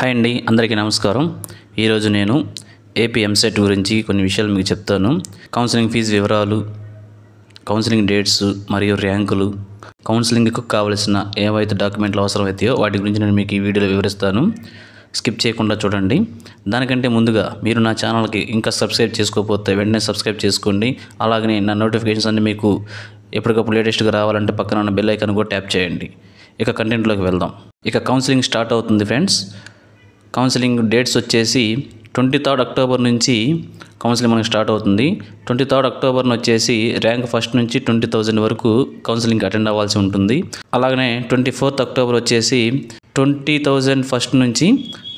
hi అండి అందరికీ నమస్కారం ఈరోజు నేను ఏపీ ఎంసెట్ గురించి కొన్ని విషయాలు మీకు చెప్తాను కౌన్సిలింగ్ ఫీజు వివరాలు కౌన్సిలింగ్ డేట్స్ మరియు ర్యాంకులు కౌన్సిలింగ్కు కావలసిన ఏవైతే డాక్యుమెంట్లు అవసరమైతాయో వాటి గురించి నేను మీకు ఈ వీడియోలో వివరిస్తాను స్కిప్ చేయకుండా చూడండి దానికంటే ముందుగా మీరు నా ఛానల్కి ఇంకా సబ్స్క్రైబ్ చేసుకోకపోతే వెంటనే సబ్స్క్రైబ్ చేసుకోండి అలాగనే నా నోటిఫికేషన్స్ అన్నీ మీకు ఎప్పటికప్పుడు లేటెస్ట్గా రావాలంటే పక్కన ఉన్న బెల్ ఐకాన్ కూడా ట్యాప్ చేయండి ఇక కంటెంట్లోకి వెళ్దాం ఇక కౌన్సిలింగ్ స్టార్ట్ అవుతుంది ఫ్రెండ్స్ కౌన్సిలింగ్ డేట్స్ వచ్చేసి ట్వంటీ థర్డ్ అక్టోబర్ నుంచి కౌన్సిలింగ్ మనకి స్టార్ట్ అవుతుంది ట్వంటీ థర్డ్ అక్టోబర్ను వచ్చేసి ర్యాంక్ ఫస్ట్ నుంచి ట్వంటీ థౌజండ్ వరకు కౌన్సిలింగ్ అటెండ్ అవ్వాల్సి ఉంటుంది అలాగనే ట్వంటీ ఫోర్త్ అక్టోబర్ వచ్చేసి ట్వంటీ థౌజండ్ ఫస్ట్ నుంచి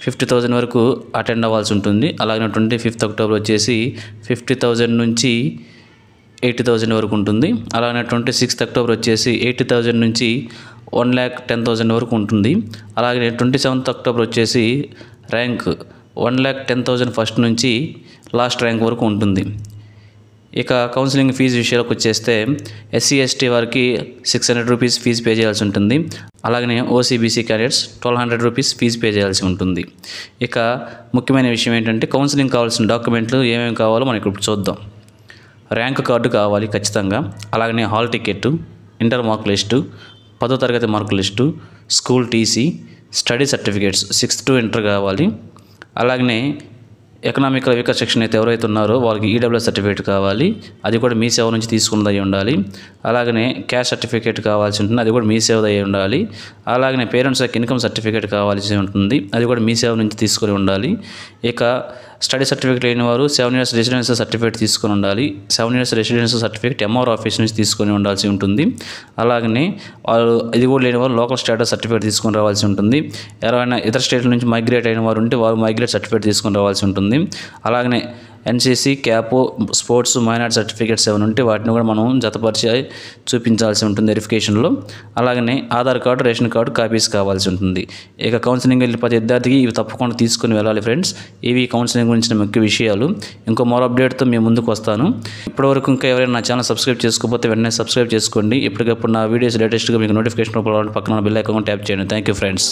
ఫిఫ్టీ థౌజండ్ వరకు అటెండ్ అవ్వాల్సి ఉంటుంది అలాగే ట్వంటీ ఫిఫ్త్ అక్టోబర్ వచ్చేసి ఫిఫ్టీ థౌజండ్ నుంచి ఎయిటీ థౌజండ్ వరకు ఉంటుంది అలాగే ట్వంటీ సిక్స్త్ అక్టోబర్ వచ్చేసి ఎయిటీ థౌజండ్ నుంచి వన్ ల్యాక్ టెన్ థౌజండ్ వరకు ఉంటుంది అలాగే ట్వంటీ సెవెంత్ అక్టోబర్ వచ్చేసి rank one lakh ten thousand first నుంచి లాస్ట్ ర్యాంక్ వరకు ఉంటుంది ఇక కౌన్సిలింగ్ ఫీజు విషయాలకు వచ్చేస్తే ఎస్సీ ఎస్టీ వారికి six hundred rupees fees pay చేయాల్సి ఉంటుంది అలాగనే OC BC candidates twelve hundred rupees fees pay చేయాల్సి ఉంటుంది ఇక ముఖ్యమైన విషయం ఏంటంటే కౌన్సిలింగ్ కావాల్సిన డాక్యుమెంట్లు ఏమేమి కావాలో మనం ఇప్పుడు చూద్దాం ర్యాంక్ కార్డు కావాలి ఖచ్చితంగా అలాగనే hall ticket inter mark list పదో తరగతి mark list school TC study certificates sixth to inter కావాలి అలాగనే ఎకనామికల్ వికాస్ సెక్షన్ అయితే ఎవరైతే ఉన్నారో వాళ్ళకి ఈడబ్ల్యూ సర్టిఫికేట్ కావాలి అది కూడా మీ సేవ నుంచి తీసుకున్నది ఉండాలి అలాగనే క్యాష్ సర్టిఫికేట్ కావాల్సి ఉంటుంది అది కూడా మీ సేవ ఉండాలి అలాగనే పేరెంట్స్ యొక్క ఇన్కమ్ సర్టిఫికేట్ కావాల్సి ఉంటుంది అది కూడా మీ సేవ నుంచి తీసుకొని ఉండాలి ఇక స్టడీ సర్టిఫికేట్ లేని వారు సెవెన్ ఇయర్స్ రెసిడెన్షియల్ సర్టిఫికేట్ తీసుకొని ఉండాలి seven years residence certificate MR office నుంచి తీసుకొని ఉండాల్సి ఉంటుంది అలాగనే వాళ్ళు ఇది కూడా లేని వారు లోకల్ స్టేటస్ సర్టిఫికేట్ తీసుకొని రావాల్సి ఉంటుంది ఎవరైనా ఇతర స్టేట్ల నుంచి మైగ్రేట్ అయిన వారు ఉంటే వారు మైగ్రేట్ సర్టిఫికేట్ తీసుకొని రావాల్సి ఉంటుంది అలాగనే NCC CAP sports minor certificates ఏమైనా ఉంటే వాటిని కూడా మనం జతపరిచి చూపించాల్సి ఉంటుంది వెరిఫికేషన్లో అలాగనే Aadhaar card ration card copies కావాల్సి ఉంటుంది ఇక కౌన్సిలింగ్ వెళ్ళిన ప్రతి విద్యార్థికి ఇవి తప్పకుండా తీసుకుని వెళ్ళాలి ఫ్రెండ్స్ ఇవి కౌన్సిలింగ్ గురించిన ముఖ్య విషయాలు ఇంకో మరో అప్డేట్తో మేము ముందుకు వస్తాను ఇప్పటివరకు ఇంకా ఎవరైనా నా ఛానల్ సబ్స్క్రైబ్ చేసుకోకపోతే వెంటనే సబ్స్క్రైబ్ చేసుకోండి ఇప్పటికప్పుడు నా వీడియోస్ లేటెస్ట్గా మీకు నోటిఫికేషన్ పక్కన బిల్ అకౌంట్ ట్యాప్ చేయండి థ్యాంక్ యూ ఫ్రెండ్స్